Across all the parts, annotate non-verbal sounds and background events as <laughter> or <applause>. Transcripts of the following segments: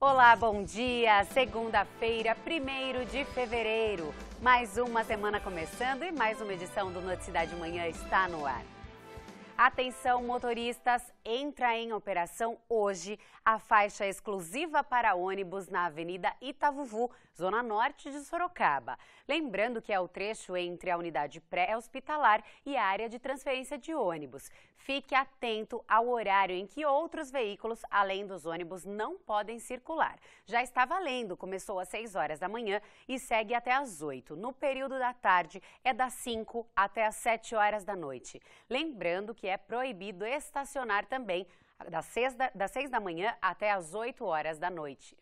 Olá, bom dia! Segunda-feira, 1 de fevereiro. Mais uma semana começando e mais uma edição do Noticidade Manhã está no ar. Atenção, motoristas, entra em operação hoje a faixa exclusiva para ônibus na Avenida Itavuvu, zona norte de Sorocaba. Lembrando que é o trecho entre a unidade pré-hospitalar e a área de transferência de ônibus. Fique atento ao horário em que outros veículos, além dos ônibus, não podem circular. Já está valendo, começou às 6 horas da manhã e segue até às 8. No período da tarde, é das 5 até às 7 horas da noite. Lembrando que é proibido estacionar também das 6 da, das 6 da manhã até as 8 horas da noite.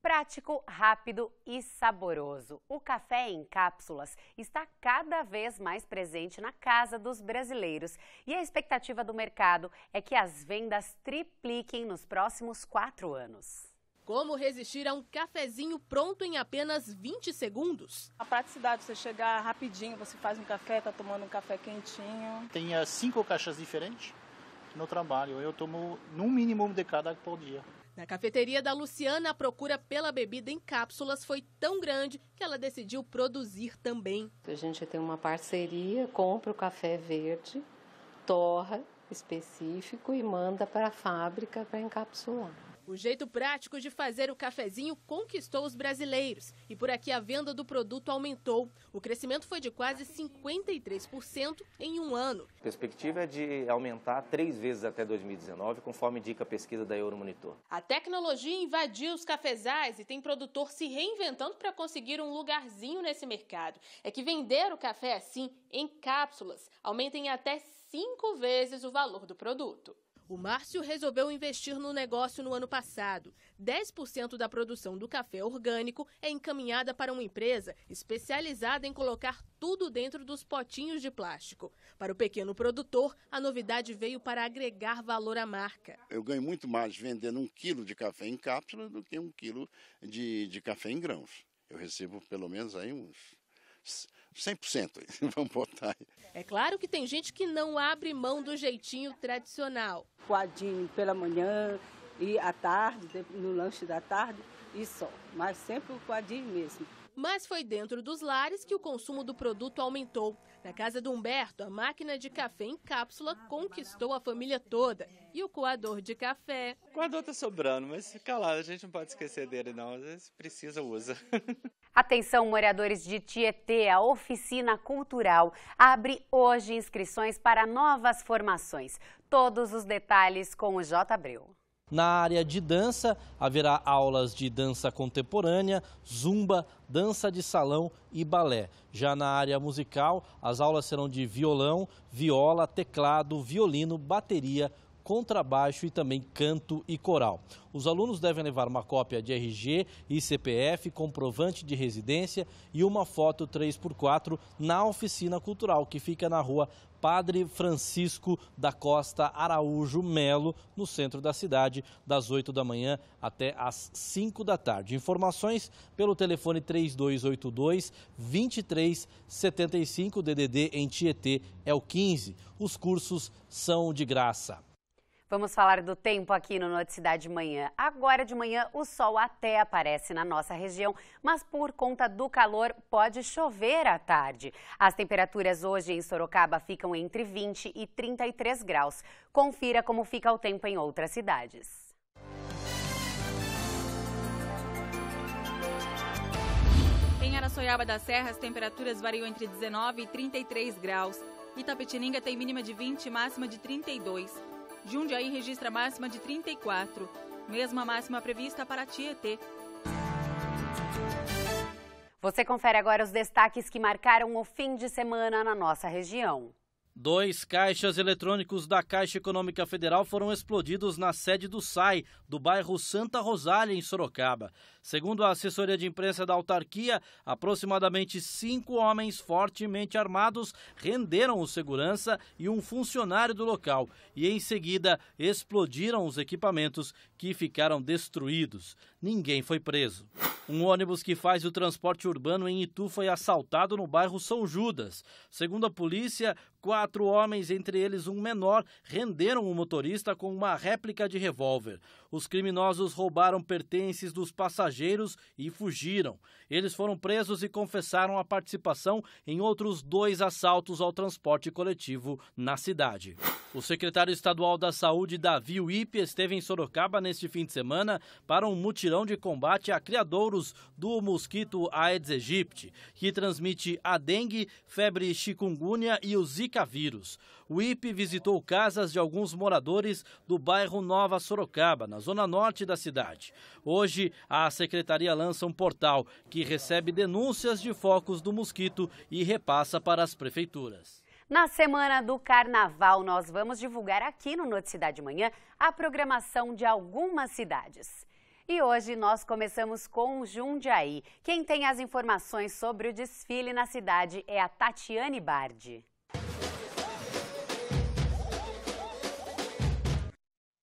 Prático, rápido e saboroso. O café em cápsulas está cada vez mais presente na casa dos brasileiros e a expectativa do mercado é que as vendas tripliquem nos próximos quatro anos. Como resistir a um cafezinho pronto em apenas 20 segundos? A praticidade, você chegar rapidinho, você faz um café, tá tomando um café quentinho. Tem eh, cinco caixas diferentes no trabalho. Eu tomo no mínimo de cada por dia. Na cafeteria da Luciana, a procura pela bebida em cápsulas foi tão grande que ela decidiu produzir também. A gente tem uma parceria, compra o café verde, torra específico e manda para a fábrica para encapsular. O jeito prático de fazer o cafezinho conquistou os brasileiros e por aqui a venda do produto aumentou. O crescimento foi de quase 53% em um ano. A perspectiva é de aumentar três vezes até 2019, conforme indica a pesquisa da Euromonitor. A tecnologia invadiu os cafezais e tem produtor se reinventando para conseguir um lugarzinho nesse mercado. É que vender o café assim, em cápsulas, aumenta em até cinco vezes o valor do produto. O Márcio resolveu investir no negócio no ano passado. 10% da produção do café orgânico é encaminhada para uma empresa especializada em colocar tudo dentro dos potinhos de plástico. Para o pequeno produtor, a novidade veio para agregar valor à marca. Eu ganho muito mais vendendo um quilo de café em cápsula do que um quilo de, de café em grãos. Eu recebo pelo menos aí uns 100%, <laughs> vamos botar aí. É claro que tem gente que não abre mão do jeitinho tradicional. Coadinho pela manhã e à tarde, no lanche da tarde e só, mas sempre o coadinho mesmo. Mas foi dentro dos lares que o consumo do produto aumentou. Na casa do Humberto, a máquina de café em cápsula conquistou a família toda. E o coador de café? O coador está sobrando, mas calado, a gente não pode esquecer dele não. Às vezes precisa, usa. <laughs> Atenção, moradores de Tietê, a Oficina Cultural abre hoje inscrições para novas formações. Todos os detalhes com o J. Abreu. Na área de dança, haverá aulas de dança contemporânea, zumba, dança de salão e balé. Já na área musical, as aulas serão de violão, viola, teclado, violino, bateria, contrabaixo e também canto e coral. Os alunos devem levar uma cópia de RG e CPF, comprovante de residência e uma foto 3x4 na oficina cultural, que fica na rua Padre Francisco da Costa Araújo Melo, no centro da cidade, das 8 da manhã até as 5 da tarde. Informações pelo telefone 3282 2375 DDD em Tietê é o 15. Os cursos são de graça. Vamos falar do tempo aqui no Noticidade de Manhã. Agora de manhã, o sol até aparece na nossa região, mas por conta do calor, pode chover à tarde. As temperaturas hoje em Sorocaba ficam entre 20 e 33 graus. Confira como fica o tempo em outras cidades. Em Araçoiaba da Serra, as temperaturas variam entre 19 e 33 graus. Itapetininga tem mínima de 20 e máxima de 32 Jundiaí registra máxima de 34, mesma máxima prevista para Tietê. Você confere agora os destaques que marcaram o fim de semana na nossa região. Dois caixas eletrônicos da Caixa Econômica Federal foram explodidos na sede do SAI, do bairro Santa Rosália, em Sorocaba. Segundo a assessoria de imprensa da autarquia, aproximadamente cinco homens fortemente armados renderam o segurança e um funcionário do local e, em seguida, explodiram os equipamentos que ficaram destruídos. Ninguém foi preso. Um ônibus que faz o transporte urbano em Itu foi assaltado no bairro São Judas. Segundo a polícia, quatro homens, entre eles um menor, renderam o motorista com uma réplica de revólver. Os criminosos roubaram pertences dos passageiros e fugiram. Eles foram presos e confessaram a participação em outros dois assaltos ao transporte coletivo na cidade. O secretário estadual da Saúde, Davi Uip, esteve em Sorocaba neste fim de semana para um mutirão de combate a criadouros do mosquito Aedes aegypti, que transmite a dengue, febre chikungunya e o Zika vírus o IP visitou casas de alguns moradores do bairro Nova Sorocaba, na zona norte da cidade. Hoje, a secretaria lança um portal que recebe denúncias de focos do mosquito e repassa para as prefeituras. Na semana do carnaval, nós vamos divulgar aqui no Noticidade Manhã a programação de algumas cidades. E hoje nós começamos com Jundiaí. Quem tem as informações sobre o desfile na cidade é a Tatiane Bardi.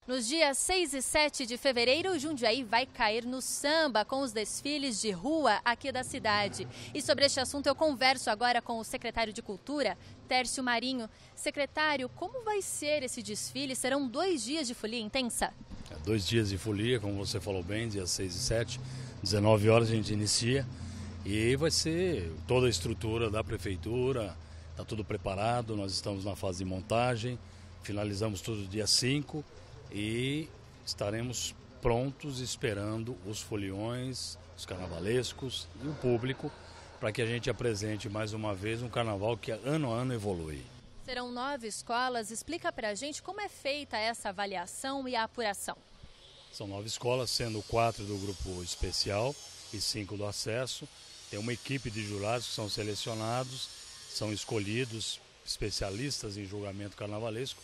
Nos dias 6 e 7 de fevereiro, Jundiaí vai cair no samba com os desfiles de rua aqui da cidade. E sobre este assunto eu converso agora com o secretário de Cultura, Tércio Marinho. Secretário, como vai ser esse desfile? Serão dois dias de folia intensa? É, dois dias de folia, como você falou bem, dias 6 e 7. 19 horas a gente inicia. E vai ser toda a estrutura da prefeitura, está tudo preparado, nós estamos na fase de montagem, finalizamos tudo dia 5 e estaremos prontos esperando os foliões, os carnavalescos e o público para que a gente apresente mais uma vez um carnaval que ano a ano evolui. Serão nove escolas. Explica para a gente como é feita essa avaliação e a apuração. São nove escolas, sendo quatro do grupo especial e cinco do acesso. Tem uma equipe de jurados que são selecionados, são escolhidos especialistas em julgamento carnavalesco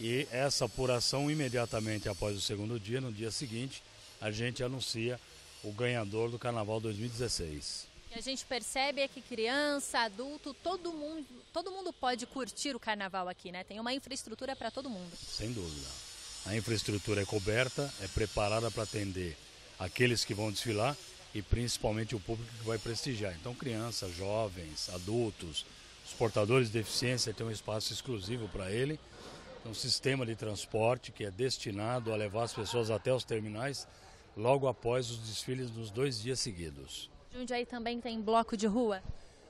e essa apuração, imediatamente após o segundo dia, no dia seguinte, a gente anuncia o ganhador do Carnaval 2016. E a gente percebe é que criança, adulto, todo mundo, todo mundo pode curtir o carnaval aqui, né? Tem uma infraestrutura para todo mundo. Sem dúvida. A infraestrutura é coberta, é preparada para atender aqueles que vão desfilar e principalmente o público que vai prestigiar. Então, crianças, jovens, adultos, os portadores de deficiência têm um espaço exclusivo para ele é um sistema de transporte que é destinado a levar as pessoas até os terminais logo após os desfiles nos dois dias seguidos. Jundiaí também tem bloco de rua?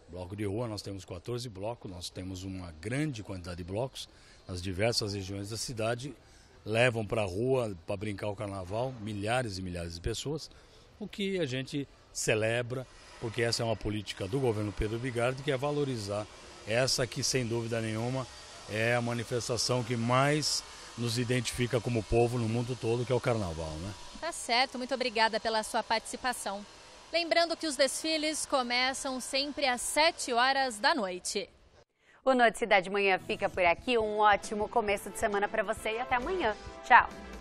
Bloco de rua, nós temos 14 blocos, nós temos uma grande quantidade de blocos nas diversas regiões da cidade, levam para a rua para brincar o carnaval milhares e milhares de pessoas, o que a gente celebra, porque essa é uma política do governo Pedro Bigardi que é valorizar essa que sem dúvida nenhuma é a manifestação que mais nos identifica como povo no mundo todo, que é o carnaval, né? Tá certo, muito obrigada pela sua participação. Lembrando que os desfiles começam sempre às 7 horas da noite. O Noite Cidade Manhã fica por aqui. Um ótimo começo de semana para você e até amanhã. Tchau.